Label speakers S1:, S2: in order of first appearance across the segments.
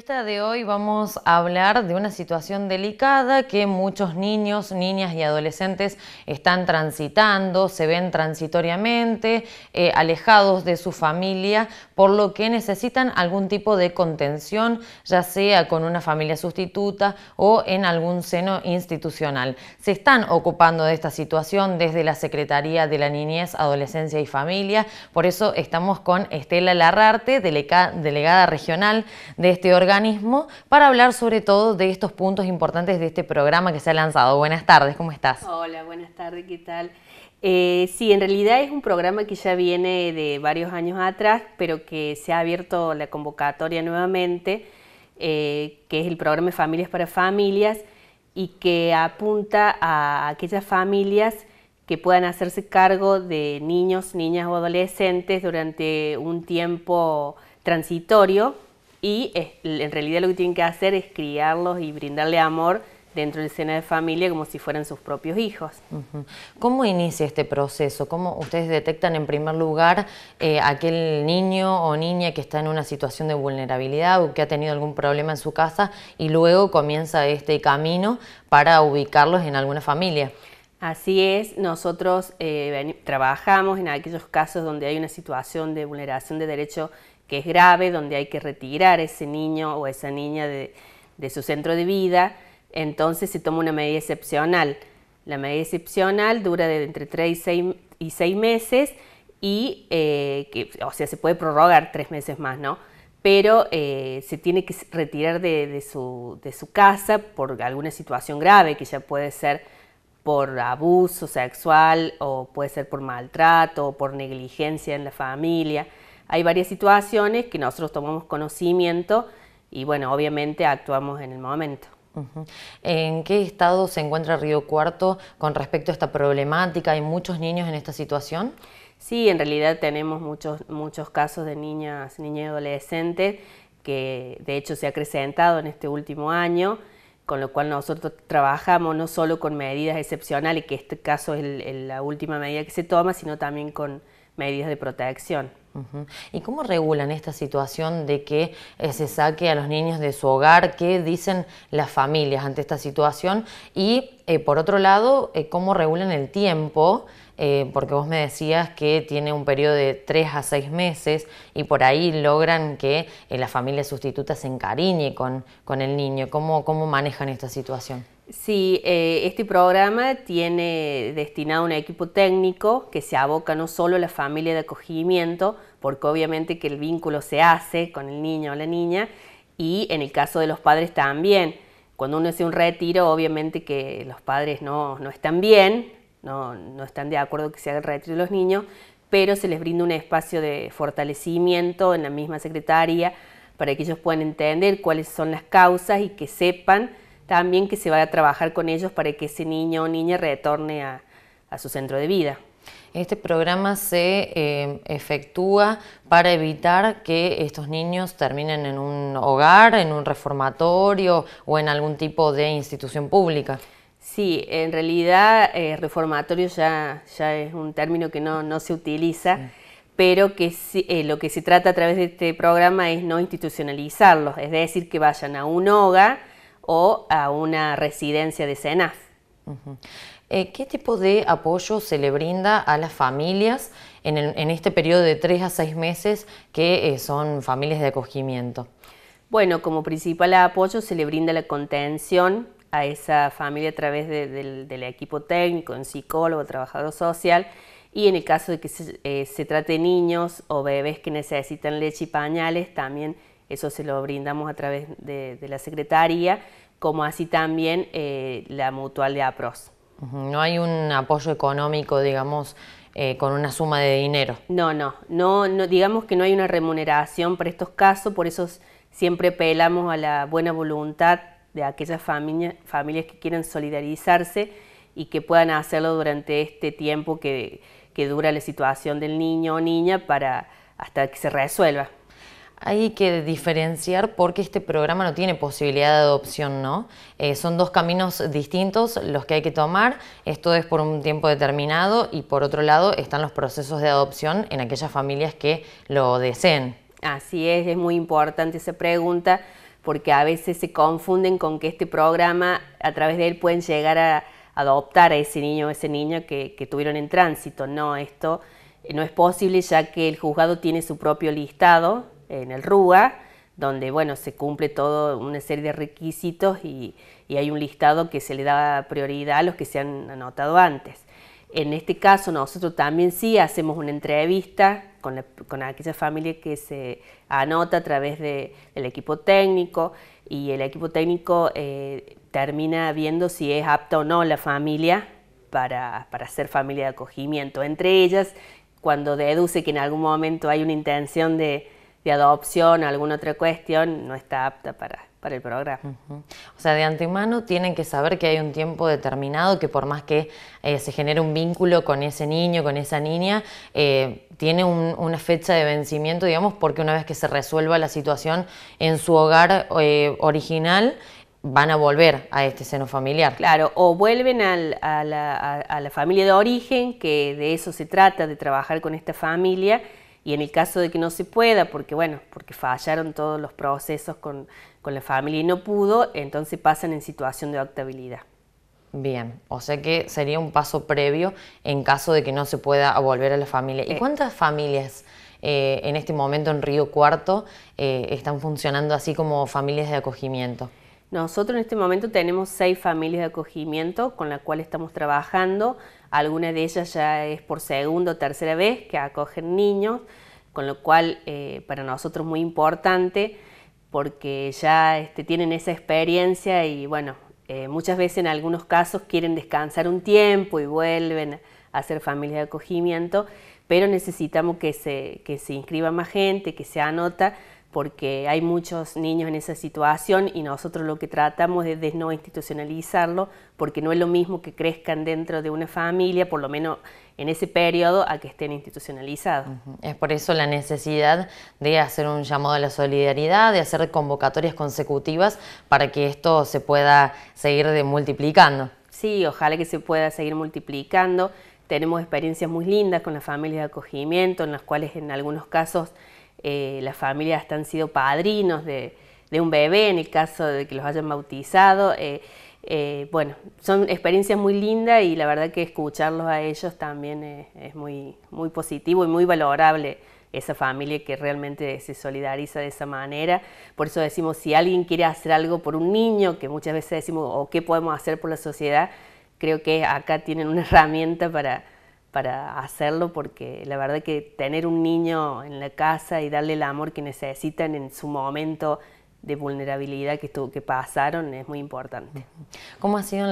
S1: entrevista de hoy vamos a hablar de una situación delicada que muchos niños, niñas y adolescentes están transitando, se ven transitoriamente, eh, alejados de su familia, por lo que necesitan algún tipo de contención, ya sea con una familia sustituta o en algún seno institucional. Se están ocupando de esta situación desde la Secretaría de la Niñez, Adolescencia y Familia, por eso estamos con Estela Larrarte, delegada regional de este órgano para hablar sobre todo de estos puntos importantes de este programa que se ha lanzado. Buenas tardes, ¿cómo estás?
S2: Hola, buenas tardes, ¿qué tal? Eh, sí, en realidad es un programa que ya viene de varios años atrás, pero que se ha abierto la convocatoria nuevamente, eh, que es el programa Familias para Familias y que apunta a aquellas familias que puedan hacerse cargo de niños, niñas o adolescentes durante un tiempo transitorio y en realidad lo que tienen que hacer es criarlos y brindarle amor dentro del seno de familia como si fueran sus propios hijos.
S1: ¿Cómo inicia este proceso? ¿Cómo ustedes detectan en primer lugar eh, aquel niño o niña que está en una situación de vulnerabilidad o que ha tenido algún problema en su casa y luego comienza este camino
S2: para ubicarlos en alguna familia? Así es, nosotros eh, trabajamos en aquellos casos donde hay una situación de vulneración de derecho que es grave, donde hay que retirar ese niño o esa niña de, su centro de vida, entonces se toma una medida excepcional. La medida excepcional dura de entre 3 y 6, meses y, eh, que, o sea, se puede prorrogar tres meses más, ¿no? Pero eh, se tiene que retirar de, su, de su casa por alguna situación grave, que ya puede ser por abuso sexual o puede ser por maltrato o por negligencia en la familia hay varias situaciones que nosotros tomamos conocimiento y bueno, obviamente actuamos en el momento. ¿En
S1: qué estado se encuentra Río Cuarto con respecto a esta problemática? ¿Hay muchos niños en esta situación?
S2: Sí, en realidad tenemos muchos, muchos casos de niñas, niñas y adolescentes que de hecho se ha acrecentado en este último año, con lo cual nosotros trabajamos no solo con medidas excepcionales, que este caso es la última medida que se toma, sino también con medidas de protección.
S1: ¿Y cómo regulan esta situación de que eh, se saque a los niños de su hogar? ¿Qué dicen las familias ante esta situación? Y eh, por otro lado, eh, ¿cómo regulan el tiempo? Eh, porque vos me decías que tiene un periodo de tres a seis meses y por ahí logran que la familia sustituta se encariñe con, con el niño. ¿Cómo, manejan esta situación?
S2: Sí, este programa tiene destinado un equipo técnico que se aboca no solo a la familia de acogimiento, porque obviamente que el vínculo se hace con el niño o la niña, y en el caso de los padres también cuando uno hace un retiro, obviamente que los padres no, están bien, no, están de acuerdo que se haga el retiro de los niños, pero se les brinda un espacio de fortalecimiento en la misma secretaría para que ellos puedan entender cuáles son las causas y que sepan también que se va a trabajar con ellos para que ese niño o niña retorne a su centro de vida. Este
S1: programa se eh, efectúa para evitar que estos niños terminen en un hogar, en un reformatorio o en algún tipo de institución pública.
S2: Sí, en realidad eh, reformatorio ya, ya es un término que no, se utiliza, pero que eh, lo que se trata a través de este programa es no institucionalizarlos, es decir, que vayan a un hogar o a una residencia de CENAF. Eh, ¿qué tipo de apoyo se le brinda a las
S1: familias en, este periodo de tres a seis meses que eh, son familias de acogimiento?
S2: Bueno, como principal apoyo se le brinda la contención a esa familia a través del, equipo técnico, en psicólogo, trabajador social, y en el caso de que eh, se, trate niños o bebés que necesitan leche y pañales, también eso se lo brindamos a través de, la Secretaría, como así también la mutual de APROS. No hay un apoyo económico, digamos, eh, con una suma de dinero. No, no, no, digamos que no hay una remuneración para estos casos, por eso siempre apelamos a la buena voluntad de aquellas familias que quieren solidarizarse y que puedan hacerlo durante este tiempo que, que dura la situación del niño o niña para hasta que se resuelva. Hay que
S1: diferenciar porque este programa no tiene posibilidad de adopción, ¿no? Eh, son dos caminos distintos los que hay que tomar. Esto es por un tiempo determinado y por otro lado están los procesos de adopción en aquellas familias que lo deseen.
S2: Así es, es muy importante esa pregunta porque a veces se confunden con que este programa, a través de él pueden llegar a adoptar a ese niño o ese niño que tuvieron en tránsito. No, esto no es posible ya que el juzgado tiene su propio listado en el RUA, donde bueno, se cumple toda una serie de requisitos y, hay un listado que se le da prioridad a los que se han anotado antes. En este caso nosotros también sí hacemos una entrevista con, aquella familia que se anota a través de, del equipo técnico y el equipo técnico eh, termina viendo si es apta o no la familia para, para ser familia de acogimiento. Entre ellas, cuando deduce que en algún momento hay una intención de, de adopción o alguna otra cuestión, no está apta para, el programa. O sea, de antemano tienen que saber que
S1: hay un tiempo determinado, que por más que eh, se genere un vínculo con ese niño, con esa niña, eh, tiene una fecha de vencimiento, digamos, porque una vez que se resuelva la situación en su hogar eh, original, van a volver a este seno familiar.
S2: Claro, o vuelven a, la, a la familia de origen, que de eso se trata, de trabajar con esta familia, y en el caso de que no se pueda, porque bueno, porque fallaron todos los procesos con, la familia y no pudo, entonces pasan en situación de adaptabilidad.
S1: Bien, o sea que sería un paso previo en caso de que no se pueda volver a la familia. ¿Y eh. cuántas familias eh, en este momento en Río Cuarto eh, están funcionando así como familias de acogimiento?
S2: Nosotros en este momento tenemos seis familias de acogimiento con las cuales estamos trabajando. Algunas de ellas ya es por segunda o tercera vez que acogen niños, con lo cual eh, para nosotros es muy importante porque ya este, tienen esa experiencia y bueno, eh, muchas veces en algunos casos quieren descansar un tiempo y vuelven a ser familia de acogimiento, pero necesitamos que se, que se inscriba más gente, que se anota porque hay muchos niños en esa situación y nosotros lo que tratamos es de no institucionalizarlo, porque no es lo mismo que crezcan dentro de una familia, por lo menos en ese periodo, a que estén institucionalizados.
S1: Es por eso la necesidad de hacer un llamado a la solidaridad, de hacer convocatorias consecutivas para que esto se pueda seguir multiplicando.
S2: Sí, ojalá que se pueda seguir multiplicando. Tenemos experiencias muy lindas con las familias de acogimiento, en las cuales en algunos casos eh, las familias han sido padrinos de, un bebé en el caso de que los hayan bautizado. Eh, eh, bueno, son experiencias muy lindas y la verdad que escucharlos a ellos también es, muy, muy positivo y muy valorable esa familia que realmente se solidariza de esa manera. Por eso decimos, si alguien quiere hacer algo por un niño, que muchas veces decimos, o oh, qué podemos hacer por la sociedad, creo que acá tienen una herramienta para, para hacerlo porque la verdad que tener un niño en la casa y darle el amor que necesitan en su momento de vulnerabilidad que, que pasaron es muy importante.
S1: ¿Cómo, sido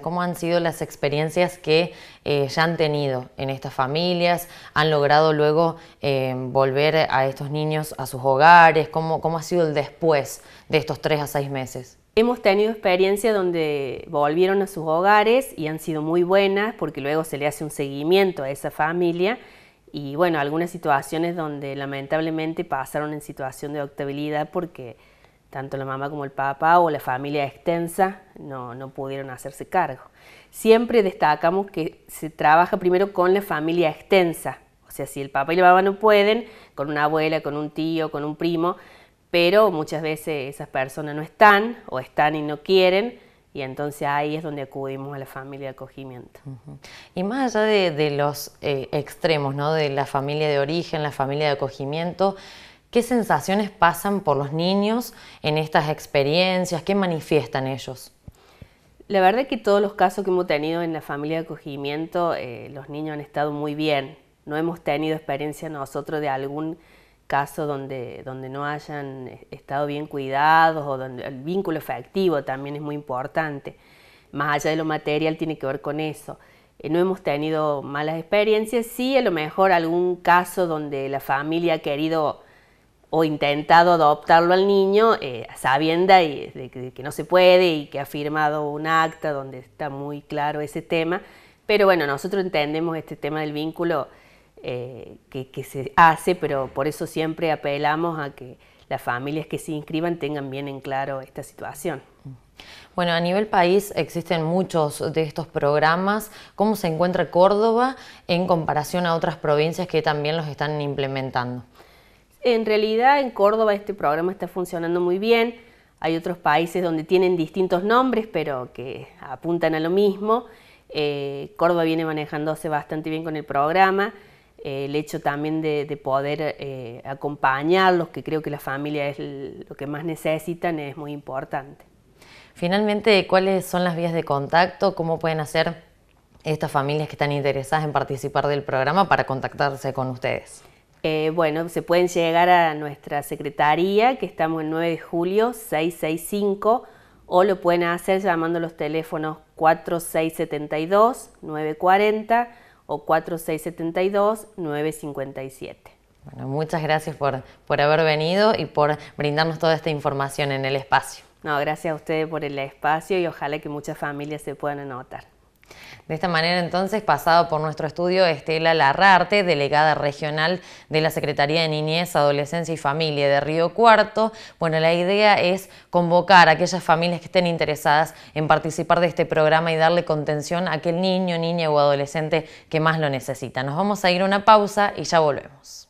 S1: ¿Cómo han sido las experiencias que eh, ya han tenido en estas familias? ¿Han logrado luego eh, volver a estos niños a sus hogares? ¿Cómo, ¿Cómo ha sido el después de estos tres a seis meses?
S2: Hemos tenido experiencias donde volvieron a sus hogares y han sido muy buenas porque luego se le hace un seguimiento a esa familia y bueno, algunas situaciones donde lamentablemente pasaron en situación de adoptabilidad porque tanto la mamá como el papá o la familia extensa no, no pudieron hacerse cargo. Siempre destacamos que se trabaja primero con la familia extensa, o sea, si el papá y la mamá no pueden, con una abuela, con un tío, con un primo, pero muchas veces esas personas no están o están y no quieren. Y entonces ahí es donde acudimos a la familia de acogimiento.
S1: Y más allá de, los eh, extremos, ¿no? de la familia de origen, la familia de acogimiento, ¿qué sensaciones pasan por los niños en estas experiencias? ¿Qué manifiestan ellos?
S2: La verdad es que todos los casos que hemos tenido en la familia de acogimiento, eh, los niños han estado muy bien. No hemos tenido experiencia nosotros de algún caso donde, donde no hayan eh, estado bien cuidados o donde el vínculo efectivo también es muy importante. Más allá de lo material tiene que ver con eso. Eh, no hemos tenido malas experiencias, sí a lo mejor algún caso donde la familia ha querido o intentado adoptarlo al niño eh, sabiendo que no se puede y que ha firmado un acta donde está muy claro ese tema. Pero bueno, nosotros entendemos este tema del vínculo eh, que, se hace, pero por eso siempre apelamos a que las familias que se inscriban tengan bien en claro esta situación.
S1: Bueno, a nivel país existen muchos de estos programas. ¿Cómo se encuentra Córdoba en comparación a otras provincias que también los están implementando?
S2: En realidad en Córdoba este programa está funcionando muy bien. Hay otros países donde tienen distintos nombres, pero que apuntan a lo mismo. Eh, Córdoba viene manejándose bastante bien con el programa. Eh, el hecho también de, poder eh, acompañarlos, que creo que la familia es lo que más necesitan, es muy importante.
S1: Finalmente, ¿cuáles son las vías de contacto? ¿Cómo pueden hacer estas familias que están interesadas en participar del programa para
S2: contactarse con ustedes? Eh, bueno, se pueden llegar a nuestra secretaría, que estamos en 9 de julio 665, o lo pueden hacer llamando los teléfonos 4672 940 o 4672-957.
S1: Bueno, muchas gracias por, por haber venido y por brindarnos toda esta información en el espacio.
S2: No, gracias a ustedes por el
S1: espacio y ojalá que muchas familias
S2: se puedan anotar.
S1: De esta manera, entonces, pasado por nuestro estudio, Estela Larrarte, delegada regional de la Secretaría de Niñez, Adolescencia y Familia de Río Cuarto. Bueno, la idea es convocar a aquellas familias que estén interesadas en participar de este programa y darle contención a aquel niño, niña o adolescente que más lo necesita. Nos vamos a ir a una pausa y ya volvemos.